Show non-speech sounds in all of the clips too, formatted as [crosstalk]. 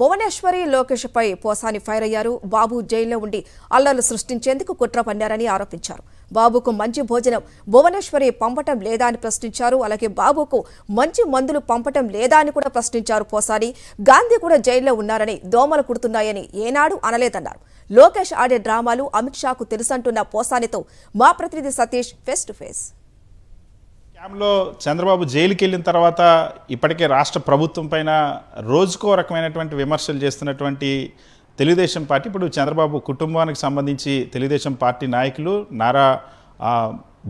భువనేశ్వరి లోకేష్ పై పోసాని ఫైర్ అయ్యారు బాబు జైల్లో ఉండి అల్లర్లు సృష్టించేందుకు కుట్ర పన్నారని ఆరోపించారు బాబుకు మంచి భోజనం భువనేశ్వరి పంపటం లేదా అని ప్రశ్నించారు అలాగే బాబుకు మంచి మందులు పంపటం లేదా అని కూడా ప్రశ్నించారు పోసాని గాంధీ కూడా జైల్లో ఉన్నారని దోమలు కుడుతున్నాయని ఏనాడు అనలేదన్నారు లోకేష్ ఆడే డ్రామాలు అమిత్ షాకు తెలుసంటున్న పోసానితో మా ప్రతినిధి సతీష్ ఫేస్ టు ఫేస్ క్యాంప్లో చంద్రబాబు జైలుకి వెళ్ళిన తర్వాత ఇప్పటికే రాష్ట్ర ప్రభుత్వం పైన రోజుకో రకమైనటువంటి విమర్శలు చేస్తున్నటువంటి తెలుగుదేశం పార్టీ ఇప్పుడు చంద్రబాబు కుటుంబానికి సంబంధించి తెలుగుదేశం పార్టీ నాయకులు నారా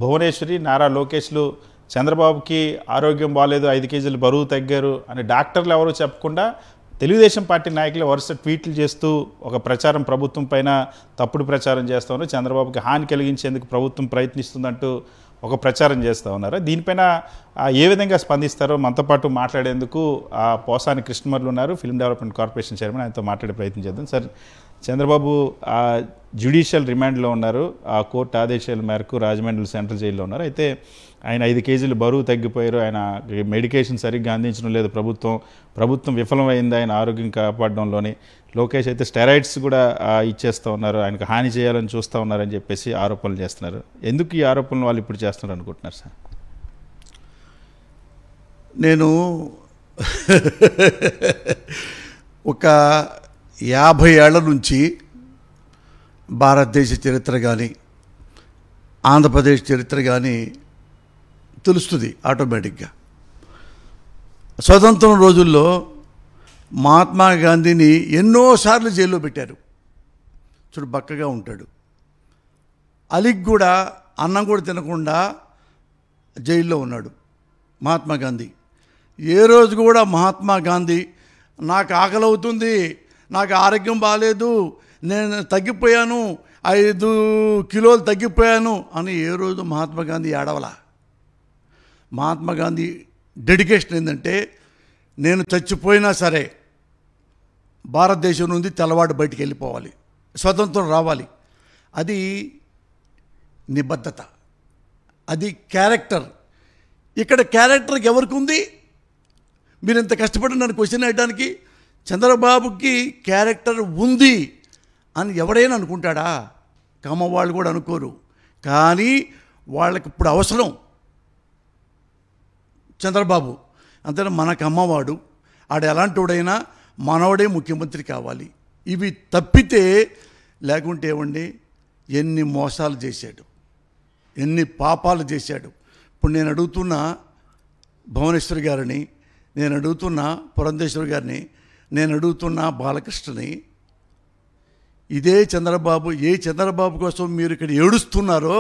భువనేశ్వరి నారా లోకేష్లు చంద్రబాబుకి ఆరోగ్యం బాగాలేదు ఐదు కేజీలు బరువు తగ్గారు అని డాక్టర్లు ఎవరు చెప్పకుండా తెలుగుదేశం పార్టీ నాయకులు వరుస ట్వీట్లు చేస్తూ ఒక ప్రచారం ప్రభుత్వం పైన తప్పుడు ప్రచారం చేస్తామని చంద్రబాబుకి హాని కలిగించేందుకు ప్రభుత్వం ప్రయత్నిస్తుందంటూ ఒక ప్రచారం చేస్తూ ఉన్నారు దీనిపైన ఏ విధంగా స్పందిస్తారో మనతో పాటు మాట్లాడేందుకు ఆ పోసాని కృష్ణమర్లు ఉన్నారు ఫిల్మ్ డెవలప్మెంట్ కార్పొరేషన్ చైర్మన్ ఆయనతో మాట్లాడే ప్రయత్నం చేద్దాం సార్ చంద్రబాబు ఆ జ్యుడిషియల్ రిమాండ్లో ఉన్నారు ఆ కోర్టు ఆదేశాల మేరకు రాజమండ్రి సెంట్రల్ జైల్లో ఉన్నారు అయితే ఆయన ఐదు కేజీలు బరువు తగ్గిపోయారు ఆయన మెడికేషన్ సరిగ్గా అందించడం లేదు ప్రభుత్వం ప్రభుత్వం విఫలమైంది ఆయన ఆరోగ్యం కాపాడడంలోని లోకేష్ అయితే స్టెరాయిడ్స్ కూడా ఇచ్చేస్తూ ఉన్నారు ఆయనకు హాని చేయాలని చూస్తూ ఉన్నారని చెప్పేసి ఆరోపణలు చేస్తున్నారు ఎందుకు ఈ ఆరోపణలు వాళ్ళు ఇప్పుడు చేస్తున్నారు అనుకుంటున్నారు సార్ నేను ఒక యాభై ఏళ్ల నుంచి భారతదేశ చరిత్ర కానీ ఆంధ్రప్రదేశ్ చరిత్ర కానీ తెలుస్తుంది ఆటోమేటిక్గా స్వతంత్రం రోజుల్లో మహాత్మా గాంధీని ఎన్నోసార్లు జైల్లో పెట్టారు చూడు బక్కగా ఉంటాడు అలిగ్ కూడా అన్నం కూడా తినకుండా జైల్లో ఉన్నాడు మహాత్మా గాంధీ ఏ రోజు కూడా మహాత్మా గాంధీ నాకు ఆకలి అవుతుంది నాకు ఆరోగ్యం బాగాలేదు నేను తగ్గిపోయాను ఐదు కిలోలు తగ్గిపోయాను అని ఏ రోజు మహాత్మా గాంధీ ఏడవల మహాత్మా గాంధీ డెడికేషన్ ఏంటంటే నేను చచ్చిపోయినా సరే భారతదేశం నుండి తెల్లవాడు బయటికి వెళ్ళిపోవాలి స్వతంత్రం రావాలి అది నిబద్ధత అది క్యారెక్టర్ ఇక్కడ క్యారెక్టర్కి ఎవరికి ఉంది మీరు ఇంత కష్టపడి నన్ను క్వశ్చన్ వేయడానికి చంద్రబాబుకి క్యారెక్టర్ ఉంది అని ఎవడైనా అనుకుంటాడా కమ్మ వాళ్ళు కూడా అనుకోరు కానీ వాళ్ళకి ఇప్పుడు అవసరం చంద్రబాబు అంతే మనకు అమ్మవాడు ఆడు వాడైనా మనవడే ముఖ్యమంత్రి కావాలి ఇవి తప్పితే లేకుంటే ఏమండి ఎన్ని మోసాలు చేశాడు ఎన్ని పాపాలు చేశాడు ఇప్పుడు నేను అడుగుతున్న భువనేశ్వర్ గారిని నేను అడుగుతున్న పురంధేశ్వర్ గారిని నేను అడుగుతున్న బాలకృష్ణని ఇదే చంద్రబాబు ఏ చంద్రబాబు కోసం మీరు ఇక్కడ ఏడుస్తున్నారో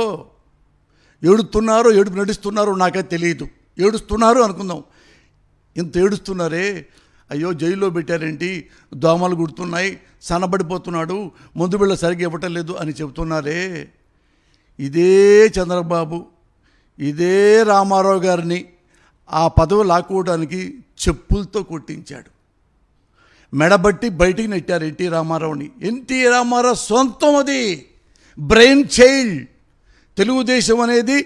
ఏడుస్తున్నారో ఏడుపు నడుస్తున్నారో నాకే తెలియదు ఏడుస్తున్నారు అనుకుందాం ఇంత ఏడుస్తున్నారే అయ్యో జైల్లో పెట్టారేంటి దోమలు గుడుతున్నాయి సనబడిపోతున్నాడు ముందు బిళ్ళ సరిగ్గా ఇవ్వటం లేదు అని చెబుతున్నారే ఇదే చంద్రబాబు ఇదే రామారావు గారిని ఆ పదవి లాక్కోవడానికి చెప్పులతో కొట్టించాడు మెడబట్టి బయటికి నెట్టారు ఎన్టీ రామారావుని ఎన్టీ రామారావు సొంతం అది బ్రెయిన్ చైల్డ్ తెలుగుదేశం అనేది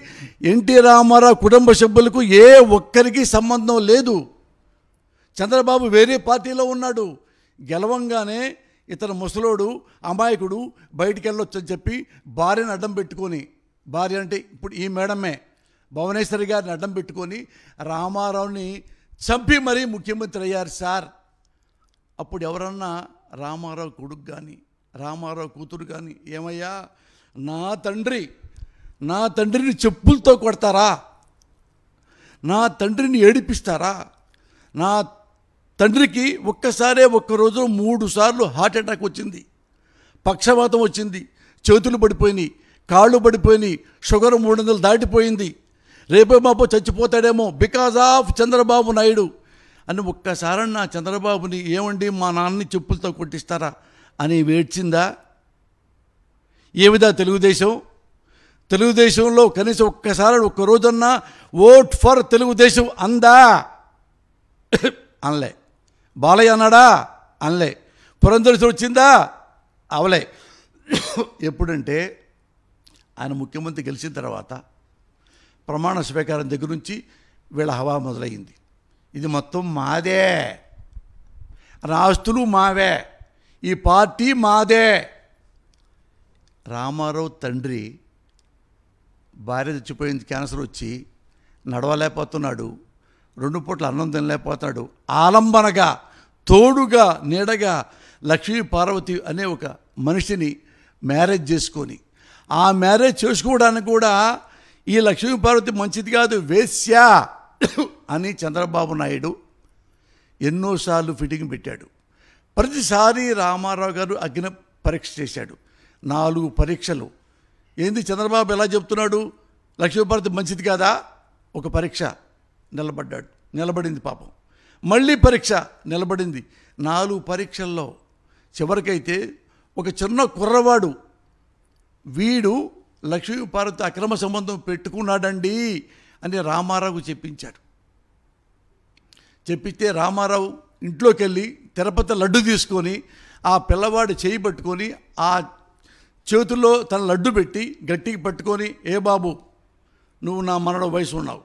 ఎన్టీ రామారావు కుటుంబ సభ్యులకు ఏ ఒక్కరికి సంబంధం లేదు చంద్రబాబు వేరే పార్టీలో ఉన్నాడు గెలవంగానే ఇతను ముసలోడు అమాయకుడు బయటికి వెళ్ళొచ్చని చెప్పి భార్యను అడ్డం పెట్టుకొని భార్య అంటే ఇప్పుడు ఈ మేడమే భువనేశ్వరి గారిని అడ్డం పెట్టుకొని రామారావుని చంపి మరీ ముఖ్యమంత్రి అయ్యారు సార్ అప్పుడు ఎవరన్నా రామారావు కొడుకు కానీ రామారావు కూతురు కానీ ఏమయ్యా నా తండ్రి నా తండ్రిని చెప్పులతో కొడతారా నా తండ్రిని ఏడిపిస్తారా నా తండ్రికి ఒక్కసారే ఒక్కరోజు మూడు సార్లు హార్ట్ అటాక్ వచ్చింది పక్షవాతం వచ్చింది చేతులు పడిపోయినాయి కాళ్ళు పడిపోయినాయి షుగర్ మూడు వందలు దాటిపోయింది రేపే మాపో చచ్చిపోతాడేమో బికాజ్ ఆఫ్ చంద్రబాబు నాయుడు అని ఒక్కసారన్నా చంద్రబాబుని ఏమండి మా నాన్నని చెప్పులతో కొట్టిస్తారా అని వేడ్చిందా ఏ విధా తెలుగుదేశం తెలుగుదేశంలో కనీసం ఒక్కసారి ఒక్కరోజన్నా ఓట్ ఫర్ తెలుగుదేశం అందా అనలే బాలయ్య అన్నాడా అనలే పురంధరుసు వచ్చిందా అవలే ఎప్పుడంటే ఆయన ముఖ్యమంత్రి గెలిచిన తర్వాత ప్రమాణ స్వీకారం దగ్గర నుంచి వీళ్ళ హవా మొదలైంది ఇది మొత్తం మాదే రాస్తులు మావే ఈ పార్టీ మాదే రామారావు తండ్రి భార్య చచ్చిపోయింది క్యాన్సర్ వచ్చి నడవలేకపోతున్నాడు రెండు పూట్ల అన్నం తినలేకపోతున్నాడు ఆలంబనగా తోడుగా నీడగా లక్ష్మీ పార్వతి అనే ఒక మనిషిని మ్యారేజ్ చేసుకొని ఆ మ్యారేజ్ చేసుకోవడానికి కూడా ఈ లక్ష్మీ పార్వతి మంచిది కాదు వేశ్యా అని చంద్రబాబు నాయుడు ఎన్నోసార్లు ఫిటింగ్ పెట్టాడు ప్రతిసారి రామారావు గారు అగ్ని పరీక్ష చేశాడు నాలుగు పరీక్షలు ఏంది చంద్రబాబు ఎలా చెప్తున్నాడు లక్ష్మీభారతి మంచిది కాదా ఒక పరీక్ష నిలబడ్డాడు నిలబడింది పాపం మళ్ళీ పరీక్ష నిలబడింది నాలుగు పరీక్షల్లో చివరికైతే ఒక చిన్న కుర్రవాడు వీడు లక్ష్మీపార్వతి అక్రమ సంబంధం పెట్టుకున్నాడండి అని రామారావు చెప్పించాడు చెప్పితే రామారావు ఇంట్లోకి వెళ్ళి తిరుపతి లడ్డు తీసుకొని ఆ పిల్లవాడు చేయి పట్టుకొని ఆ చేతుల్లో తన లడ్డు పెట్టి గట్టికి పట్టుకొని ఏ బాబు నువ్వు నా మనవడి వయసు ఉన్నావు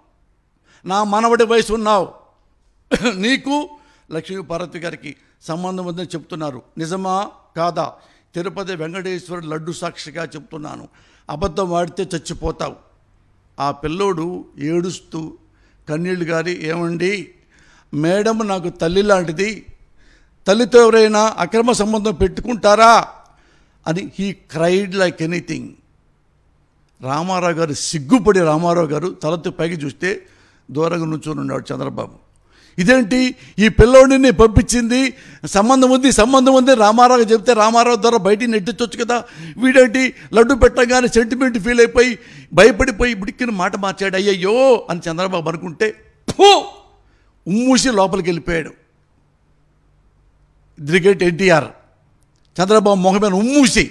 నా మనవడి వయసు ఉన్నావు [clears throat] నీకు లక్ష్మీ పార్వతి గారికి సంబంధం ఉందని చెప్తున్నారు నిజమా కాదా తిరుపతి వెంకటేశ్వరుడు లడ్డు సాక్షిగా చెప్తున్నాను అబద్ధం వాడితే చచ్చిపోతావు ఆ పిల్లోడు ఏడుస్తూ కన్నీళ్ళు గారి ఏమండి మేడం నాకు తల్లి లాంటిది తల్లితో ఎవరైనా అక్రమ సంబంధం పెట్టుకుంటారా అని he cried like anything Rama Rao garu సిగ్గుపడి రామారావు గారు తలతో పైకి చూస్తే దూరంగా నుంచొని ఉన్నాడు చంద్రబాబు ఇదేంటి ఈ పిల్లోడిని పంపించింది సంబంధం ఉంది సంబంధం ఉంది రామారావు చెప్తే రామారావు ద్వారా బయటికి నెట్టించవచ్చు కదా వీడేంటి లడ్డు పెట్టగానే సెంటిమెంట్ ఫీల్ అయిపోయి భయపడిపోయి బుడికిన మాట మార్చాడు అయ్యయ్యో అని చంద్రబాబు అనుకుంటే ఫూ ఉమ్మూసి లోపలికి వెళ్ళిపోయాడు క్రికెట్ ఎన్టీఆర్ చంద్రబాబు మొహమైన ఉమ్మూసి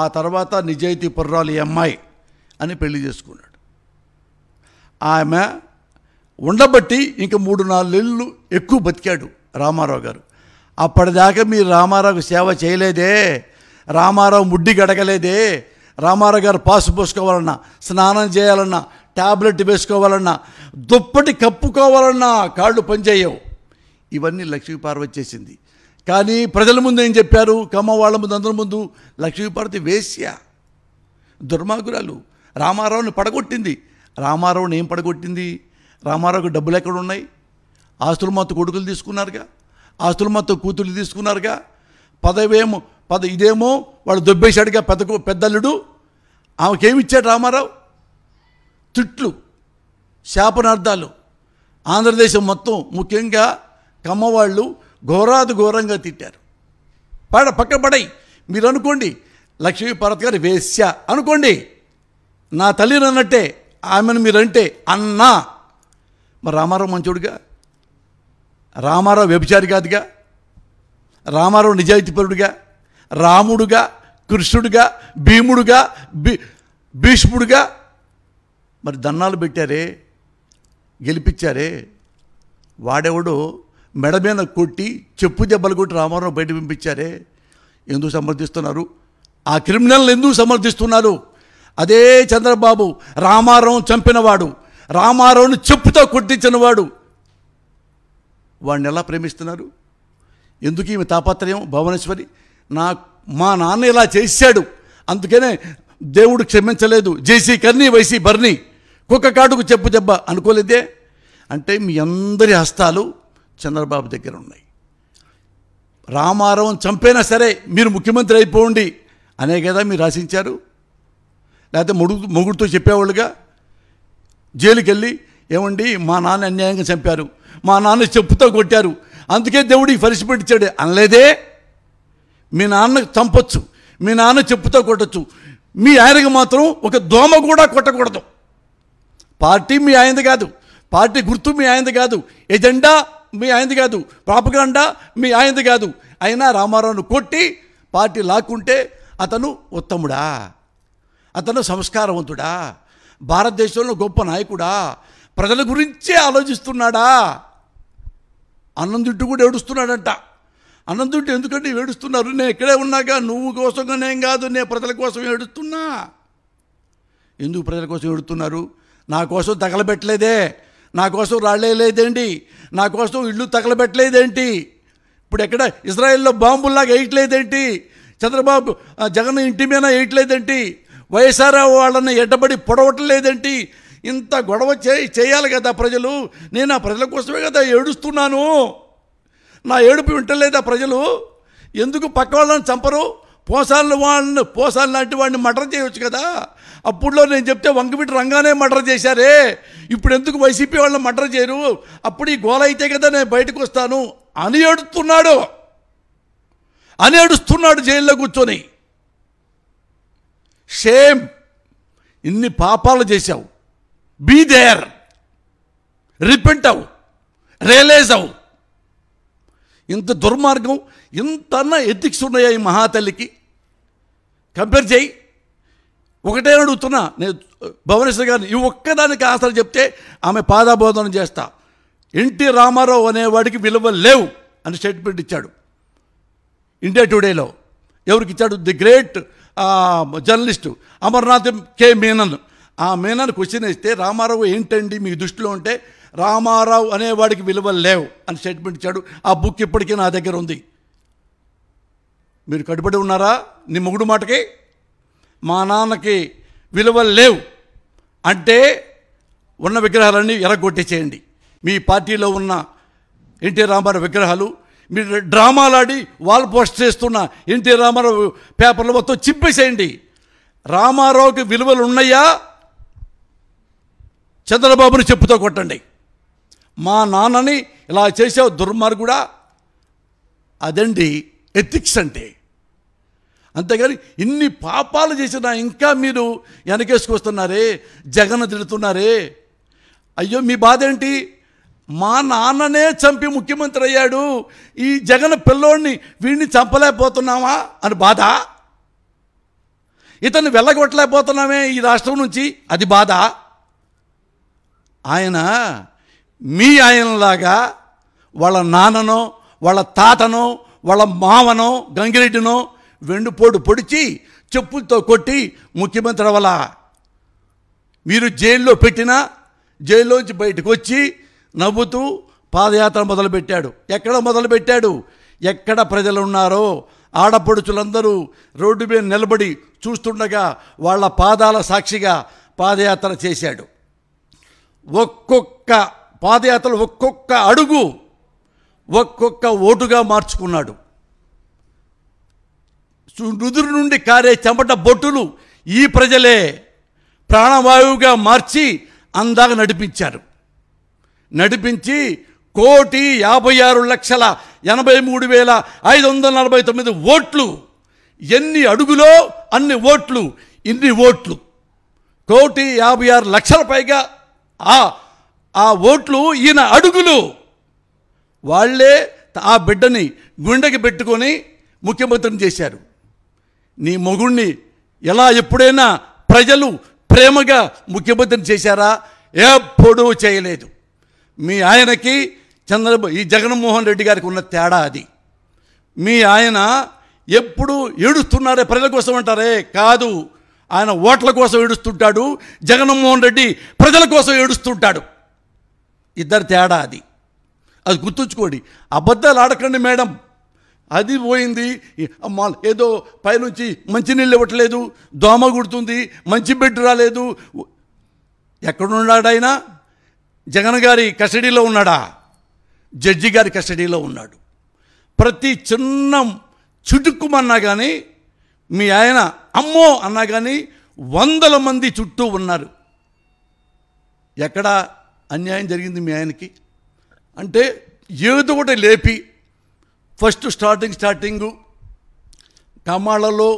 ఆ తర్వాత నిజాయితీ పుర్రాలు ఈ అమ్మాయి అని పెళ్లి చేసుకున్నాడు ఆమె ఉండబట్టి ఇంక మూడు నాలుగేళ్ళు ఎక్కువ బతికాడు రామారావు గారు అప్పటిదాకా మీరు రామారావుకు సేవ చేయలేదే రామారావు ముడ్డి గడగలేదే రామారావు గారు పాసు పోసుకోవాలన్నా స్నానం చేయాలన్నా ట్యాబ్లెట్ వేసుకోవాలన్నా దుప్పటి కప్పుకోవాలన్నా కాళ్ళు పనిచేయవు ఇవన్నీ లక్ష్మీ పార్వతి చేసింది కానీ ప్రజల ముందు ఏం చెప్పారు కమ్మ వాళ్ళ ముందు అందరి ముందు లక్ష్మీపార్వతి పార్వతి వేశ్య దుర్మార్గురాలు రామారావుని పడగొట్టింది రామారావుని ఏం పడగొట్టింది రామారావుకి డబ్బులు ఎక్కడ ఉన్నాయి ఆస్తుల మొత్తం కొడుకులు తీసుకున్నారుగా ఆస్తుల మొత్తం కూతుళ్ళు తీసుకున్నారుగా పదవేమో పద ఇదేమో వాడు దొబ్బేశాడుగా పెద్ద పెద్దల్లుడు ఆమెకేమిచ్చాడు రామారావు తిట్లు శాపనార్థాలు ఆంధ్రదేశం మొత్తం ముఖ్యంగా కమ్మవాళ్ళు ఘోరాది ఘోరంగా తిట్టారు పడ పక్క పడై మీరు అనుకోండి లక్ష్మీ పార్వతి గారు వేశ్య అనుకోండి నా తల్లిని అన్నట్టే ఆమెను మీరంటే అన్నా మరి రామారావు మంచోడుగా రామారావు వ్యభిచారి కాదుగా రామారావు నిజాయితీపరుడుగా రాముడుగా కృష్ణుడుగా భీముడుగా భీ భీష్ముడుగా మరి దన్నాలు పెట్టారే గెలిపించారే వాడెవడు మెడ మీద కొట్టి చెప్పు దెబ్బలు కొట్టి రామారావు బయట పంపించారే ఎందుకు సమర్థిస్తున్నారు ఆ క్రిమినల్ని ఎందుకు సమర్థిస్తున్నారు అదే చంద్రబాబు రామారావు చంపినవాడు రామారావుని చెప్పుతో కొట్టించినవాడు వాడిని ఎలా ప్రేమిస్తున్నారు ఎందుకు ఈమె తాపత్రయం భువనేశ్వరి నా మా నాన్న ఇలా చేశాడు అందుకనే దేవుడు క్షమించలేదు జేసీ కర్ణి వైసీ బర్ణి కుక్క కాటుకు చెప్పు దెబ్బ అనుకోలేదే అంటే మీ అందరి హస్తాలు చంద్రబాబు దగ్గర ఉన్నాయి రామారావు చంపైనా సరే మీరు ముఖ్యమంత్రి అయిపోండి అనే కదా మీరు రాసించారు లేకపోతే ముడు మొగుడుతో చెప్పేవాళ్ళుగా జైలుకి వెళ్ళి ఏమండి మా నాన్న అన్యాయంగా చంపారు మా నాన్న చెప్పుతో కొట్టారు అందుకే దేవుడికి పరిస్థితి ఇచ్చాడు అనలేదే మీ నాన్న చంపొచ్చు మీ నాన్న చెప్పుతో కొట్టచ్చు మీ ఆయనకు మాత్రం ఒక దోమ కూడా కొట్టకూడదు పార్టీ మీ ఆయనది కాదు పార్టీ గుర్తు మీ ఆయనది కాదు ఎజెండా మీ ఆయనది కాదు ప్రాపగండా మీ ఆయనది కాదు అయినా రామారావును కొట్టి పార్టీ లాక్కుంటే అతను ఉత్తముడా అతను సంస్కారవంతుడా భారతదేశంలో గొప్ప నాయకుడా ప్రజల గురించే ఆలోచిస్తున్నాడా అన్నం కూడా ఏడుస్తున్నాడంట అన్నం ఎందుకంటే ఏడుస్తున్నారు నేను ఇక్కడే ఉన్నాగా నువ్వు కోసంగా నేను కాదు నేను ప్రజల కోసం ఏడుస్తున్నా ఎందుకు ప్రజల కోసం ఏడుతున్నారు నా కోసం తగలబెట్టలేదే నా కోసం రాళ్ళేయలేదేంటి నా కోసం ఇళ్ళు తగలబెట్టలేదేంటి ఇప్పుడు ఎక్కడ ఇజ్రాయెల్లో బాంబుల్లాగా వేయట్లేదేంటి చంద్రబాబు జగన్ ఇంటి మీద వేయట్లేదేంటి వైఎస్ఆర్ వాళ్ళని ఎడ్డబడి పొడవట్లేదేంటి ఇంత గొడవ చే చేయాలి కదా ప్రజలు నేను ఆ ప్రజల కోసమే కదా ఏడుస్తున్నాను నా ఏడుపు వింటలేదా ప్రజలు ఎందుకు పక్క వాళ్ళని చంపరు పోసాల వాళ్ళని పోసాలు లాంటి వాడిని మటర్ చేయవచ్చు కదా అప్పుడులో నేను చెప్తే వంగవీటి రంగానే మర్డర్ చేశారే ఇప్పుడు ఎందుకు వైసీపీ వాళ్ళని మర్డర్ చేయరు అప్పుడు ఈ గోల అయితే కదా నేను బయటకు వస్తాను అని ఏడుస్తున్నాడు అని ఏడుస్తున్నాడు జైల్లో కూర్చొని షేమ్ ఇన్ని పాపాలు చేశావు బీ దేర్ రిపెంట్ అవు రియలైజ్ అవు ఇంత దుర్మార్గం ఇంత ఎథిక్స్ ఉన్నాయా ఈ మహాతల్లికి కంపేర్ చేయి ఒకటే అడుగుతున్నా నేను భువనేశ్వర్ గారిని ఈ ఒక్కదానికి ఆసలు చెప్తే ఆమె పాదాబోధనం చేస్తా ఎన్టీ రామారావు అనేవాడికి విలువ లేవు అని స్టేట్మెంట్ ఇచ్చాడు ఇండియా టుడేలో ఎవరికి ఇచ్చాడు the great journalist Amarnath K Menon ఆ మీనన్ క్వశ్చన్ ఇస్తే రామారావు ఏంటండి మీ దృష్టిలో ఉంటే రామారావు అనేవాడికి విలువ లేవు అని స్టేట్మెంట్ ఇచ్చాడు ఆ బుక్ ఇప్పటికీ నా దగ్గర ఉంది మీరు కట్టుబడి ఉన్నారా నీ మొగుడు మాటకి మా నాన్నకి విలువలు లేవు అంటే ఉన్న విగ్రహాలన్నీ ఎరగొట్టేసేయండి మీ పార్టీలో ఉన్న ఎన్టీ రామారావు విగ్రహాలు మీరు డ్రామాలాడి వాల్ పోస్ట్ చేస్తున్న ఎన్టీ రామారావు పేపర్ల మొత్తం చింపేసేయండి రామారావుకి విలువలు ఉన్నాయా చంద్రబాబుని చెప్పుతో కొట్టండి మా నాన్నని ఇలా చేసావు దుర్మార్గుడా అదండి ఎథిక్స్ అంటే అంతేగాని ఇన్ని పాపాలు చేసినా ఇంకా మీరు వెనకేసుకొస్తున్నారే జగన్ తిడుతున్నారే అయ్యో మీ బాధ ఏంటి మా నాన్ననే చంపి ముఖ్యమంత్రి అయ్యాడు ఈ జగన్ పిల్లోడిని వీడిని చంపలేకపోతున్నావా అని బాధ ఇతన్ని వెళ్ళగొట్టలేకపోతున్నామే ఈ రాష్ట్రం నుంచి అది బాధ ఆయన మీ ఆయనలాగా వాళ్ళ నాన్ననో వాళ్ళ తాతనో వాళ్ళ మావనో గంగిరెడ్డినో వెండుపోటు పొడిచి చెప్పులతో కొట్టి ముఖ్యమంత్రి అవ్వలా మీరు జైల్లో పెట్టినా జైల్లోంచి బయటకు వచ్చి నవ్వుతూ పాదయాత్ర మొదలుపెట్టాడు ఎక్కడ మొదలుపెట్టాడు ఎక్కడ ప్రజలు ఉన్నారో ఆడపడుచులందరూ రోడ్డు మీద నిలబడి చూస్తుండగా వాళ్ళ పాదాల సాక్షిగా పాదయాత్ర చేశాడు ఒక్కొక్క పాదయాత్రలు ఒక్కొక్క అడుగు ఒక్కొక్క ఓటుగా మార్చుకున్నాడు నుదురు నుండి కారే చెమట బొట్టులు ఈ ప్రజలే ప్రాణవాయువుగా మార్చి అందాక నడిపించారు నడిపించి కోటి యాభై ఆరు లక్షల ఎనభై మూడు వేల ఐదు వందల నలభై తొమ్మిది ఓట్లు ఎన్ని అడుగులో అన్ని ఓట్లు ఇన్ని ఓట్లు కోటి యాభై ఆరు లక్షల పైగా ఆ ఆ ఓట్లు ఈయన అడుగులు వాళ్ళే ఆ బిడ్డని గుండెకి పెట్టుకొని ముఖ్యమంత్రిని చేశారు నీ మొగుణ్ణి ఎలా ఎప్పుడైనా ప్రజలు ప్రేమగా ముఖ్యమంత్రిని చేశారా ఎప్పుడూ చేయలేదు మీ ఆయనకి చంద్రబాబు ఈ జగన్మోహన్ రెడ్డి గారికి ఉన్న తేడా అది మీ ఆయన ఎప్పుడు ఏడుస్తున్నారే ప్రజల కోసం అంటారే కాదు ఆయన ఓట్ల కోసం ఏడుస్తుంటాడు జగన్మోహన్ రెడ్డి ప్రజల కోసం ఏడుస్తుంటాడు ఇద్దరు తేడా అది అది గుర్తుంచుకోండి అబద్ధాలు ఆడకండి మేడం అది పోయింది ఏదో పైనుంచి మంచినీళ్ళు ఇవ్వట్లేదు దోమ గుడుతుంది మంచి బెడ్ రాలేదు ఎక్కడున్నాడైనా జగన్ గారి కస్టడీలో ఉన్నాడా జడ్జి గారి కస్టడీలో ఉన్నాడు ప్రతి చిన్న చుటుక్కుమన్నా కానీ మీ ఆయన అమ్మో అన్నా కానీ వందల మంది చుట్టూ ఉన్నారు ఎక్కడ అన్యాయం జరిగింది మీ ఆయనకి అంటే ఏదో ఒకటి లేపి ఫస్ట్ స్టార్టింగ్ స్టార్టింగు కమాళ్ళలో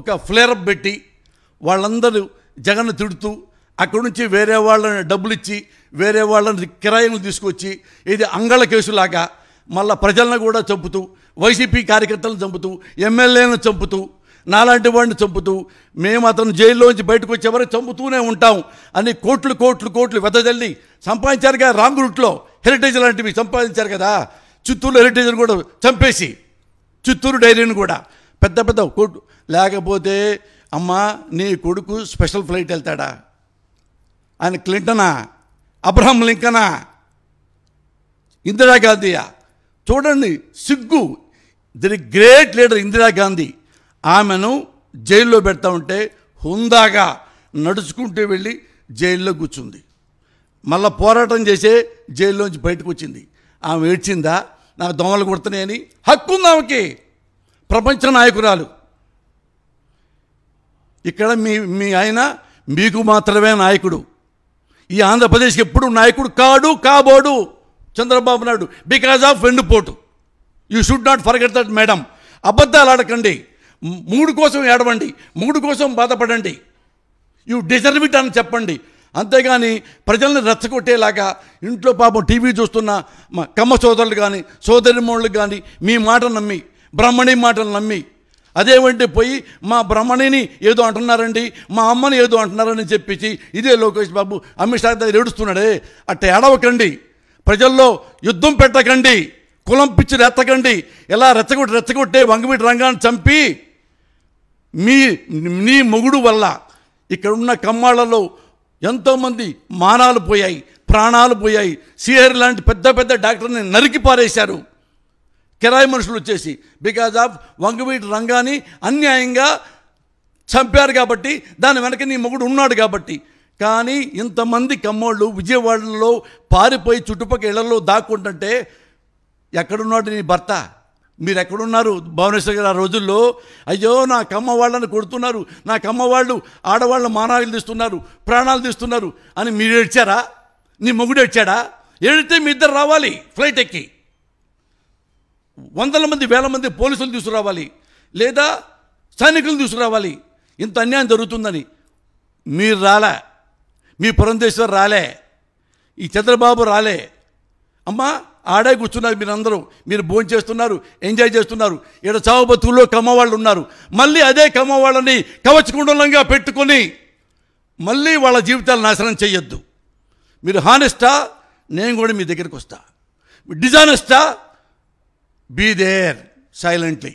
ఒక ఫ్లేరప్ పెట్టి వాళ్ళందరూ జగన్ తిడుతూ అక్కడి నుంచి వేరే వాళ్ళని డబ్బులు ఇచ్చి వేరే వాళ్ళని కిరాయిలు తీసుకొచ్చి ఇది అంగళ కేసులాగా మళ్ళా ప్రజలను కూడా చంపుతూ వైసీపీ కార్యకర్తలను చంపుతూ ఎమ్మెల్యేలను చంపుతూ నాలాంటి వాడిని చంపుతూ మేము అతను జైల్లోంచి బయటకు వచ్చేవరకు చంపుతూనే ఉంటాం అని కోట్లు కోట్లు కోట్లు వెదజల్లి సంపాదించారుగా రాంగ్ రూట్లో హెరిటేజ్ లాంటివి సంపాదించారు కదా చిత్తూరు హెరిటేజ్ని కూడా చంపేసి చిత్తూరు డైరీని కూడా పెద్ద పెద్ద కొట్టు లేకపోతే అమ్మ నీ కొడుకు స్పెషల్ ఫ్లైట్ వెళ్తాడా ఆయన క్లింటనా అబ్రహం లింకనా ఇందిరాగాంధీయా చూడండి సిగ్గు ది గ్రేట్ లీడర్ ఇందిరాగాంధీ ఆమెను జైల్లో పెడతా ఉంటే హుందాగా నడుచుకుంటూ వెళ్ళి జైల్లో కూర్చుంది మళ్ళా పోరాటం చేసే జైల్లోంచి బయటకు వచ్చింది ఆమె ఏడ్చిందా నాకు దొంగలు కొడుతున్నాయని హక్కు ఉంది ఆమెకి ప్రపంచ నాయకురాలు ఇక్కడ మీ మీ ఆయన మీకు మాత్రమే నాయకుడు ఈ ఆంధ్రప్రదేశ్కి ఎప్పుడు నాయకుడు కాడు కాబోడు చంద్రబాబు నాయుడు బికాజ్ ఆఫ్ పోటు you should not forget that madam అబద్ధాలు ఆడకండి మూడు కోసం ఏడవండి మూడు కోసం బాధపడండి యూ డిజర్వ్ ఇట్ అని చెప్పండి అంతేగాని ప్రజల్ని రెచ్చగొట్టేలాగా ఇంట్లో పాపం టీవీ చూస్తున్న మా కమ్మ సోదరులు కానీ సోదరిమోళ్ళు కానీ మీ మాట నమ్మి బ్రహ్మణి మాటలు నమ్మి వంటి పోయి మా బ్రహ్మణిని ఏదో అంటున్నారండి మా అమ్మని ఏదో అంటున్నారని చెప్పించి ఇదే లోకేష్ బాబు అమ్మి షా దగ్గర ఏడుస్తున్నాడే అట్ట ఏడవకండి ప్రజల్లో యుద్ధం పెట్టకండి కులం పిచ్చి రెత్తకండి ఎలా రెచ్చగొట్టి రెచ్చగొట్టే వంగవీటి రంగాన్ని చంపి మీ నీ మొగుడు వల్ల ఇక్కడున్న కమ్మాళ్ళలో ఎంతోమంది మానాలు పోయాయి ప్రాణాలు పోయాయి సిఆర్ లాంటి పెద్ద పెద్ద డాక్టర్ని నరికి పారేశారు కిరాయి మనుషులు వచ్చేసి బికాజ్ ఆఫ్ వంగవీటి రంగాన్ని అన్యాయంగా చంపారు కాబట్టి దాని వెనక నీ మొగుడు ఉన్నాడు కాబట్టి కానీ ఇంతమంది కమ్మోళ్ళు విజయవాడలో పారిపోయి చుట్టుపక్కల ఇళ్లలో దాక్కుంటుంటే ఎక్కడున్నాడు నీ భర్త మీరు ఎక్కడున్నారు భువనేశ్వర్ గారు ఆ రోజుల్లో అయ్యో నా కమ్మ వాళ్ళని కొడుతున్నారు నా కమ్మ వాళ్ళు ఆడవాళ్ళు మానవులు తీస్తున్నారు ప్రాణాలు తీస్తున్నారు అని మీరు ఏడ్చారా నీ మొగుడు ఏడ్చాడా ఏడితే మీ ఇద్దరు రావాలి ఫ్లైట్ ఎక్కి వందల మంది వేల మంది పోలీసులు తీసుకురావాలి లేదా సైనికులు తీసుకురావాలి ఇంత అన్యాయం జరుగుతుందని మీరు రాలే మీ పురంధేశ్వర్ రాలే ఈ చంద్రబాబు రాలే అమ్మా ఆడే కూర్చున్నారు మీరందరూ మీరు భోజనం చేస్తున్నారు ఎంజాయ్ చేస్తున్నారు ఇక్కడ కమ్మ కమ్మవాళ్ళు ఉన్నారు మళ్ళీ అదే కమ్మవాళ్ళని కవచకుండలంగా పెట్టుకొని మళ్ళీ వాళ్ళ జీవితాలు నాశనం చేయొద్దు మీరు హానెస్టా నేను కూడా మీ దగ్గరికి వస్తా డిజానెస్టా బీ దేర్ సైలెంట్లీ